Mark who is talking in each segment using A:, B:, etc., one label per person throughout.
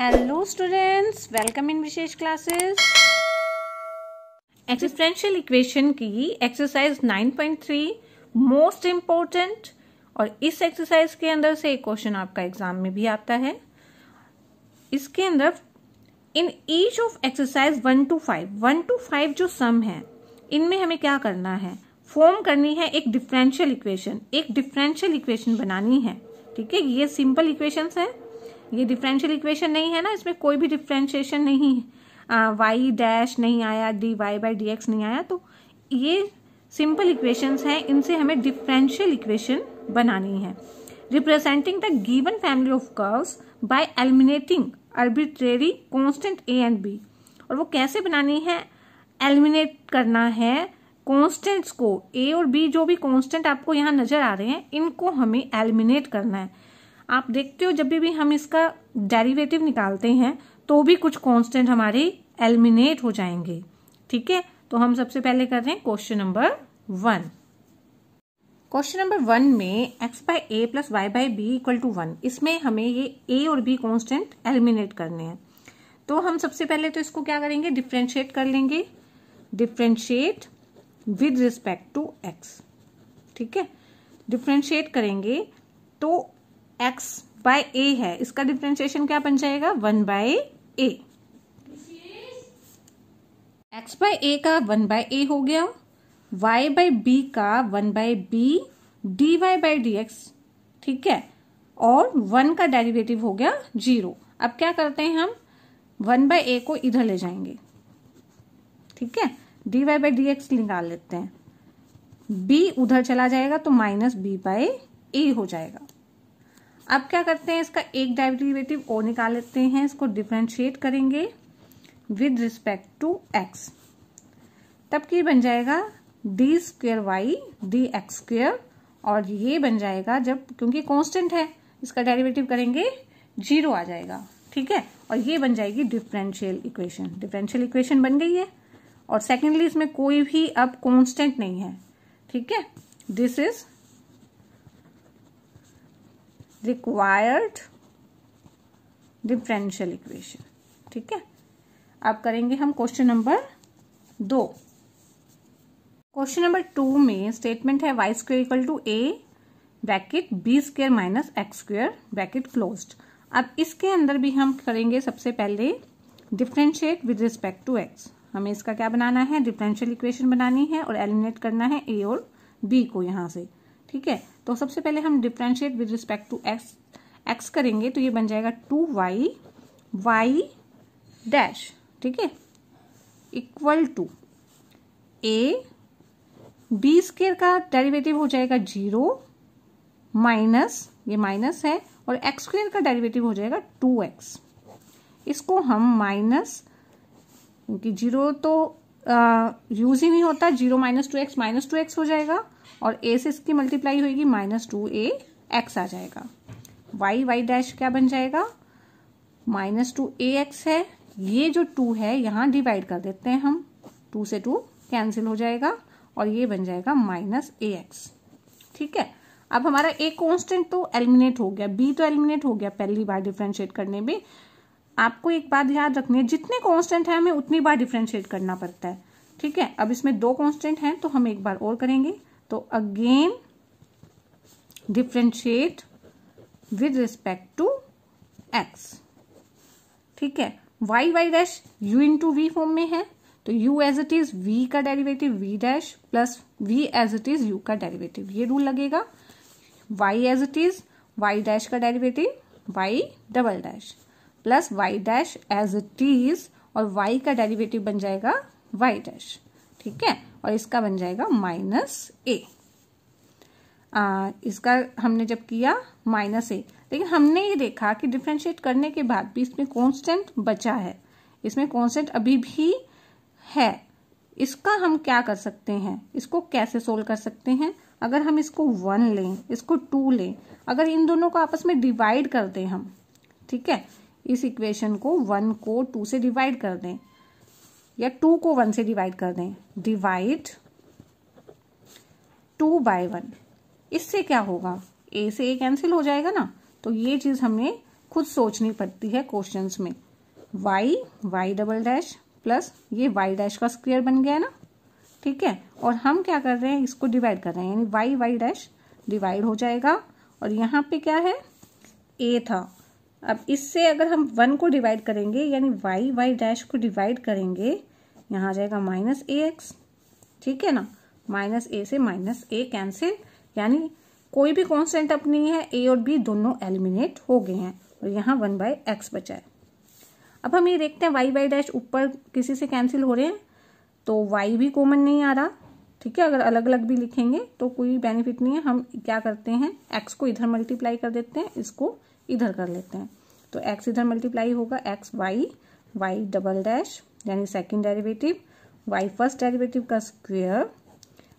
A: hello students welcome in Vishesh classes existential equation की exercise 9.3 most important और इस exercise के अंदर से एक क्वेश्चन आपका एग्जाम में भी आता है इसके अंदर in each of exercise one two five one two five जो सम है इनमें हमें क्या करना है फॉर्म करनी है एक डिफरेंशियल इक्वेशन एक डिफरेंशियल इक्वेशन बनानी है ठीक है ये सिंपल इक्वेशंस है ये डिफरेंशियल इक्वेशन नहीं है ना इसमें कोई भी डिफ्रेंशिएशन नहीं है वाई डैश नहीं आया D Y by D X नहीं आया तो ये सिंपल इक्वेशंस हैं इनसे हमें डिफरेंशियल इक्वेशन बनानी है representing the given family of curves by eliminating arbitrary constant A and B और वो कैसे बनानी है एलिमिनेट करना है कॉन्स्टेंट्स को ए और बी जो भी कॉन्स्टेंट आपको यहाँ नजर आ रहे हैं इनको हमें एलिमिनेट करना है आप देखते हो जब भी हम इसका डेरिवेटिव निकालते हैं तो भी कुछ कांस्टेंट हमारे एलिमिनेट हो जाएंगे ठीक है तो हम सबसे पहले कर रहे हैं question number one question number one में x by a plus y by b equal to one इसमें हमें ये ए और बी कांस्टेंट एलिमिनेट करने हैं तो हम सबसे पहले तो इसको क्या करेंगे डिफ्रेंशिएट कर लेंगे differentiate with respect to x ठीक है डिफ्रेंशिएट करेंगे तो एक्स बाय ए है इसका डिफ्रेंशिएशन क्या बन जाएगा one by a x by a का वन बाय ए हो गया वाई बाय बी का one by b d y by d x ठीक है और वन का डेरिवेटिव हो गया जीरो अब क्या करते हैं हम वन बाय ए को इधर ले जाएंगे ठीक है d Y by D x निकाल लेते हैं बी उधर चला जाएगा तो माइनस बी बाय ए हो जाएगा अब क्या करते हैं इसका एक डेरिवेटिव और निकाल लेते हैं इसको डिफ्रेंशिएट करेंगे विद रिस्पेक्ट टू एक्स तब की बन जाएगा d square y d x square और ये बन जाएगा जब क्योंकि कांस्टेंट है इसका डेरिवेटिव करेंगे जीरो आ जाएगा ठीक है और ये बन जाएगी डिफरेंशियल इक्वेशन डिफरेंशियल इक्वेशन बन गई है और सेकेंडली इसमें कोई भी अब कांस्टेंट नहीं है ठीक है this is required differential equation ठीक है अब करेंगे हम क्वेश्चन नंबर दो क्वेश्चन नंबर टू में स्टेटमेंट है y square equal to a bracket b square minus x square bracket close अब इसके अंदर भी हम करेंगे सबसे पहले differentiate with respect to x हमें इसका क्या बनाना है डिफरेंशियल इक्वेशन बनानी है और एलिमिनेट करना है ए और बी को यहां से ठीक है तो सबसे पहले हम differentiate with respect to x x करेंगे तो ये बन जाएगा टू वाई वाई डैश ठीक है equal to a b square का डेरिवेटिव हो जाएगा जीरो माइनस ये माइनस है और एक्स स्क्र का डेरिवेटिव हो जाएगा टू एक्स इसको हम माइनस क्योंकि जीरो तो यूज ही नहीं होता zero minus two x minus two x हो जाएगा और ए से इसकी मल्टीप्लाई होगी माइनस टू ए एक्स आ जाएगा वाई वाई डैश क्या बन जाएगा माइनस टू ए एक्स है ये जो टू है यहाँ डिवाइड कर देते हैं हम टू से टू कैंसिल हो जाएगा और ये बन जाएगा माइनस ए एक्स ठीक है अब हमारा ए कॉन्स्टेंट तो एलिमिनेट हो गया बी तो एलिमिनेट हो गया पहली बार डिफ्रेंशिएट करने में आपको एक बात याद रखनी है जितने कांस्टेंट है हमें उतनी बार डिफ्रेंशिएट करना पड़ता है ठीक है अब इसमें दो कांस्टेंट हैं तो हम एक बार और करेंगे तो again differentiate with respect to x ठीक है y y dash u into v form में है तो u as it is v का derivative v dash plus v as it is u का डेरिवेटिव ये रूल लगेगा y as it is y dash का derivative y double dash plus y dash as it is और y का derivative बन जाएगा Y dash ठीक है और इसका बन जाएगा माइनस ए इसका हमने जब किया माइनस ए लेकिन हमने ये देखा कि डिफ्रेंशिएट करने के बाद भी इसमें कांस्टेंट बचा है इसमें कांस्टेंट अभी भी है इसका हम क्या कर सकते हैं इसको कैसे सोल्व कर सकते हैं अगर हम इसको वन लें इसको टू लें अगर इन दोनों को आपस में डिवाइड कर दें हम ठीक है इस इक्वेशन को वन को टू से डिवाइड कर दें या टू को वन से डिवाइड कर दें डिवाइड टू बाय वन इससे क्या होगा ए से ए कैंसिल हो जाएगा ना तो ये चीज हमें खुद सोचनी पड़ती है क्वेश्चन में y y double dash plus ये वाई डैश का स्क्वेयर बन गया ना ठीक है और हम क्या कर रहे हैं इसको डिवाइड कर रहे हैं यानी वाई वाई डैश डिवाइड हो जाएगा और यहाँ पे क्या है ए था अब इससे अगर हम वन को डिवाइड करेंगे यानी वाई वाई डैश को डिवाइड करेंगे यहाँ आ जाएगा माइनस ए एक्स ठीक है ना माइनस ए से माइनस ए कैंसिल यानी कोई भी कॉन्स्टेंट अब नहीं है ए और बी दोनों एलिमिनेट हो गए हैं और यहाँ वन बाई एक्स बचा है अब हम ये देखते हैं वाई वाई डैश ऊपर किसी से कैंसिल हो रहे हैं तो वाई भी कॉमन नहीं आ रहा ठीक है अगर अलग अलग भी लिखेंगे तो कोई बेनिफिट नहीं है हम क्या करते हैं एक्स को इधर मल्टीप्लाई कर देते हैं इसको इधर कर लेते हैं तो एक्स इधर मल्टीप्लाई होगा x y y double dash यानी second derivative y first derivative का स्क्वेयर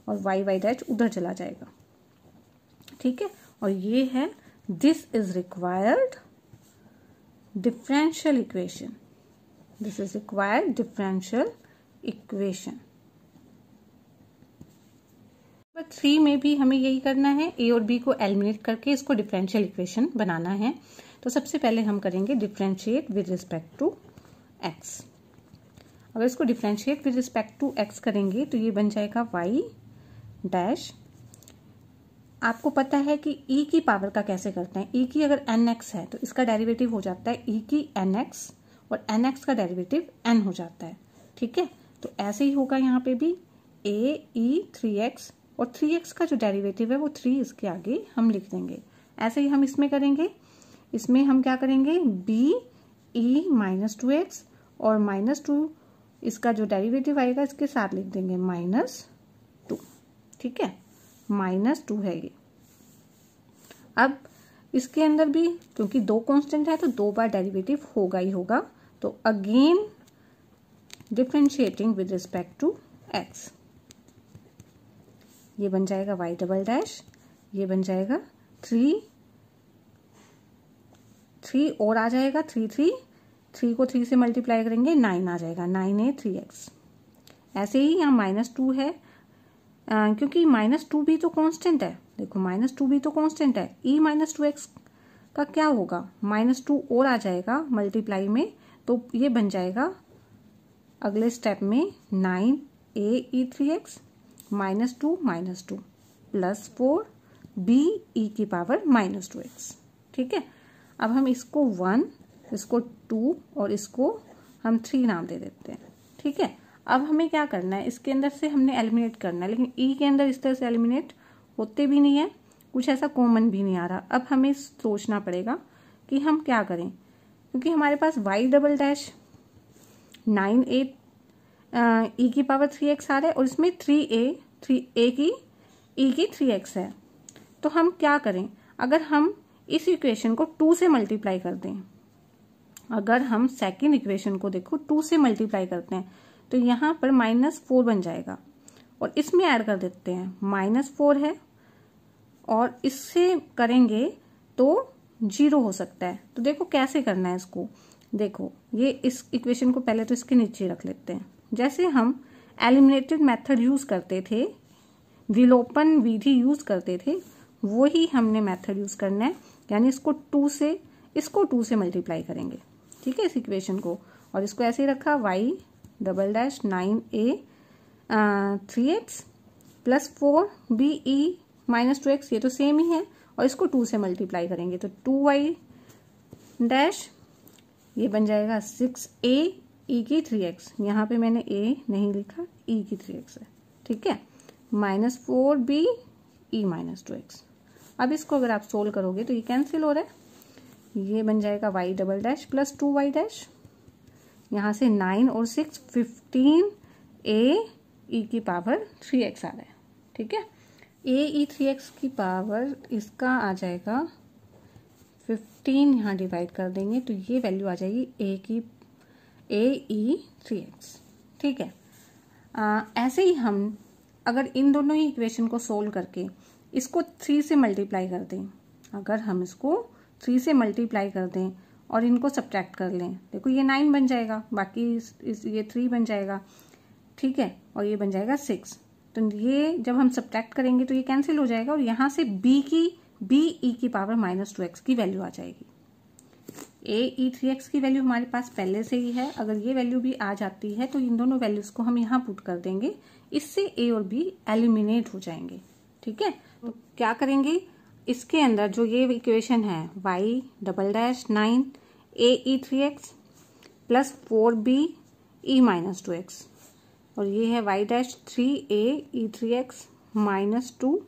A: और वाई वाई डैश उधर चला जाएगा ठीक है और ये है this is required differential equation this is required differential equation number three में भी हमें यही करना है ए और बी को एलिमिनेट करके इसको डिफरेंशियल इक्वेशन बनाना है तो सबसे पहले हम करेंगे differentiate with respect to x अगर इसको differentiate with respect to x करेंगे तो ये बन जाएगा वाई डैश आपको पता है कि ई e की पावर का कैसे करते हैं ई e की अगर एन एक्स है तो इसका डेरिवेटिव हो जाता है ई e की एन एक्स और एन एक्स का डेरिवेटिव एन हो जाता है ठीक है तो ऐसे ही होगा यहाँ पे भी ए ई थ्री एक्स और थ्री एक्स का जो डेरिवेटिव है वो थ्री इसके आगे हम लिख देंगे ऐसे ही हम इसमें करेंगे इसमें हम क्या करेंगे b e minus two x और माइनस टू इसका जो डेरिवेटिव आएगा इसके साथ लिख देंगे माइनस टू ठीक है माइनस टू है ये अब इसके अंदर भी क्योंकि दो कांस्टेंट है तो दो बार डेरिवेटिव होगा ही होगा तो again differentiating with respect to x ये बन जाएगा वाई डबल डैश ये बन जाएगा थ्री थ्री और आ जाएगा थ्री थ्री थ्री को थ्री से मल्टीप्लाई करेंगे नाइन आ जाएगा नाइन ए थ्री एक्स ऐसे ही यहाँ माइनस टू है आ, क्योंकि माइनस टू भी तो कांस्टेंट है देखो माइनस टू भी तो कांस्टेंट है ई माइनस टू एक्स का क्या होगा माइनस टू और आ जाएगा मल्टीप्लाई में तो ये बन जाएगा अगले स्टेप में nine a e three x minus two minus two plus four b e की पावर माइनस टू एक्स ठीक है अब हम इसको वन इसको टू और इसको हम थ्री नाम दे देते हैं ठीक है अब हमें क्या करना है इसके अंदर से हमने एलिमिनेट करना है लेकिन ई e के अंदर इस तरह से एलिमिनेट होते भी नहीं है कुछ ऐसा कॉमन भी नहीं आ रहा अब हमें सोचना पड़ेगा कि हम क्या करें क्योंकि हमारे पास y double dash nine eight e e की पावर थ्री एक्स आ रहा है और इसमें थ्री ए थ्री ए की ई e की थ्री एक्स है तो हम क्या करें अगर हम इस इक्वेशन को टू से मल्टीप्लाई कर दें अगर हम सेकेंड इक्वेशन को देखो टू से मल्टीप्लाई करते हैं तो यहाँ पर माइनस फोर बन जाएगा और इसमें ऐड कर देते हैं माइनस फोर है और इससे करेंगे तो जीरो हो सकता है तो देखो कैसे करना है इसको देखो ये इस इक्वेशन को पहले तो इसके नीचे रख लेते हैं जैसे हम एलिमिनेटेड मेथड यूज़ करते थे विलोपन विधि यूज़ करते थे वो ही हमने मेथड यूज़ करना है यानी इसको टू से इसको टू से मल्टीप्लाई करेंगे ठीक है इस इक्वेशन को और इसको ऐसे ही रखा y double dash nine a three x plus four b e minus two x ये तो सेम ही है और इसको टू से मल्टीप्लाई करेंगे तो टू वाई डैश ये बन जाएगा सिक्स ए ई e की थ्री एक्स यहाँ पे मैंने ए नहीं लिखा ई e की थ्री एक्स है ठीक है minus four b e minus two x अब इसको अगर आप सोल्व करोगे तो ये कैंसिल हो रहा है ये बन जाएगा y double dash plus two y dash यहाँ से नाइन और सिक्स फिफ्टीन ए ई की पावर थ्री एक्स आ रहा है ठीक है ए ई थ्री एक्स की पावर इसका आ जाएगा फिफ्टीन यहाँ डिवाइड कर देंगे तो ये वैल्यू आ जाएगी ए की ए ई थ्री एक्स ठीक है आ, ऐसे ही हम अगर इन दोनों ही इक्वेशन को सोल्व करके इसको थ्री से मल्टीप्लाई कर दें अगर हम इसको थ्री से मल्टीप्लाई कर दें और इनको सब्ट्रैक्ट कर लें देखो ये नाइन बन जाएगा बाकी इस, इस ये थ्री बन जाएगा ठीक है और ये बन जाएगा सिक्स तो ये जब हम सब्ट्रैक्ट करेंगे तो ये कैंसिल हो जाएगा और यहाँ से बी की बी ई e की पावर माइनस टू एक्स की वैल्यू आ जाएगी ए ई थ्री एक्स की वैल्यू हमारे पास पहले से ही है अगर ये वैल्यू भी आ जाती है तो इन दोनों वैल्यूज को हम यहाँ पुट कर देंगे इससे ए और बी एलिमिनेट हो जाएंगे ठीक है तो क्या करेंगे इसके अंदर जो ये इक्वेशन है y double dash nine a e three x plus four b e minus two x और ये है y dash three a e three x minus two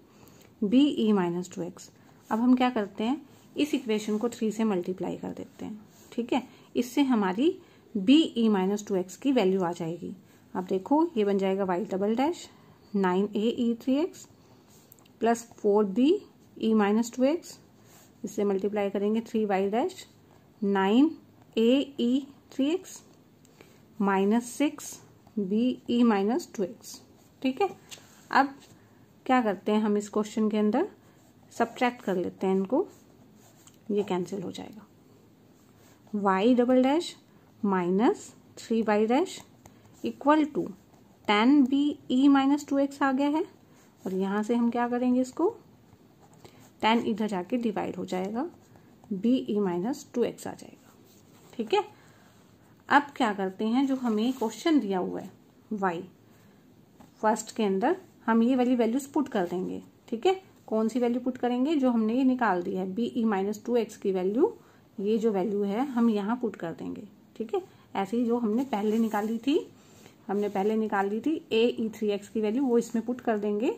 A: b e minus two x अब हम क्या करते हैं इस इक्वेशन को थ्री से मल्टीप्लाई कर देते हैं ठीक है इससे हमारी b e e minus two x की वैल्यू आ जाएगी अब देखो ये बन जाएगा y double dash nine a e e three x plus four b e e minus two x इससे मल्टीप्लाई करेंगे three y dash nine a e three x minus six b e minus two x ठीक है अब क्या करते हैं हम इस क्वेश्चन के अंदर सब्ट्रैक्ट कर लेते हैं इनको ये कैंसिल हो जाएगा y double dash minus three y dash equal to ten b e minus two x आ गया है और यहाँ से हम क्या करेंगे इसको टेन इधर जाके डिवाइड हो जाएगा b e minus two x आ जाएगा ठीक है अब क्या करते हैं जो हमें क्वेश्चन दिया हुआ है वाई फर्स्ट के अंदर हम ये वाली वैल्यूज पुट कर देंगे ठीक है कौन सी वैल्यू पुट करेंगे जो हमने ये निकाल दी है b e minus two x की वैल्यू ये जो वैल्यू है हम यहाँ पुट कर देंगे ठीक है ऐसे ही जो हमने पहले निकाली थी हमने पहले निकाल ली थी ए ई थ्री एक्स की वैल्यू वो इसमें पुट कर देंगे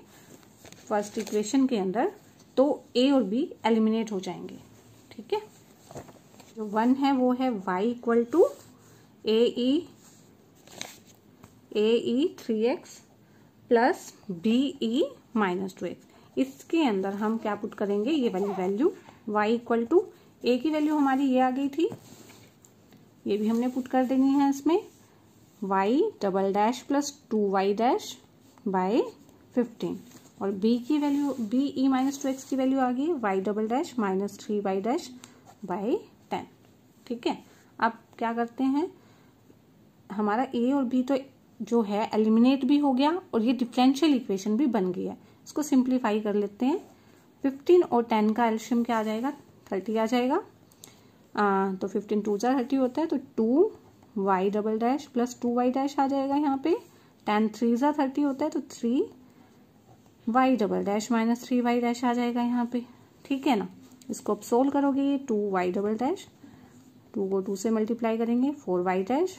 A: फर्स्ट इक्वेशन के अंदर तो ए और बी एलिमिनेट हो जाएंगे ठीक है जो वन है वो है y equal to a e a e three x plus b e minus two x इसके अंदर हम क्या पुट करेंगे ये वाली value y equal to a की वैल्यू हमारी ये आ गई थी ये भी हमने पुट कर देनी है इसमें y double dash plus two y dash by fifteen और b की value b e minus two x की वैल्यू आ गई y double dash minus three y dash by ten ठीक है अब क्या करते हैं हमारा ए और बी तो जो है एलिमिनेट भी हो गया और ये डिफरेंशियल इक्वेशन भी बन गई है इसको सिंप्लीफाई कर लेते हैं फिफ्टीन और टेन का एल्शियम क्या आ जाएगा थर्टी आ जाएगा आ, तो फिफ्टीन टू जा थर्टी होता है तो two y double dash plus two y dash आ जाएगा यहाँ पे टेन थ्री जा थर्टी होता है तो three y double dash minus three y dash आ जाएगा यहाँ पे ठीक है ना इसको आप सोल्व करोगे ये two y double dash two को टू से मल्टीप्लाई करेंगे four y dash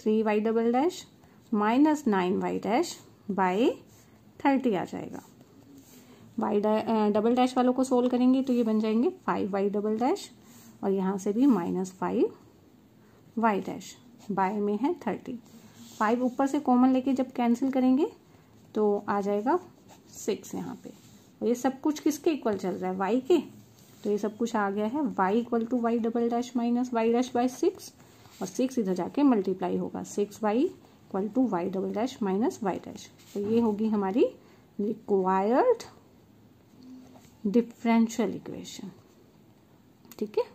A: three y double dash minus nine y dash by thirty आ जाएगा वाई डबल डैश वालों को सोल्व करेंगे तो ये बन जाएंगे फाइव वाई डबल डैश और यहाँ से भी minus five y dash by में है थर्टी फाइव ऊपर से कॉमन लेके जब कैंसिल करेंगे तो आ जाएगा सिक्स यहाँ पे और ये सब कुछ किसके इक्वल चल रहा है वाई के तो ये सब कुछ आ गया है y equal to y double dash minus y dash by six और सिक्स इधर जाके मल्टीप्लाई होगा six y equal to y double dash minus y dash तो ये होगी हमारी रिक्वायर्ड डिफरेंशियल इक्वेशन ठीक है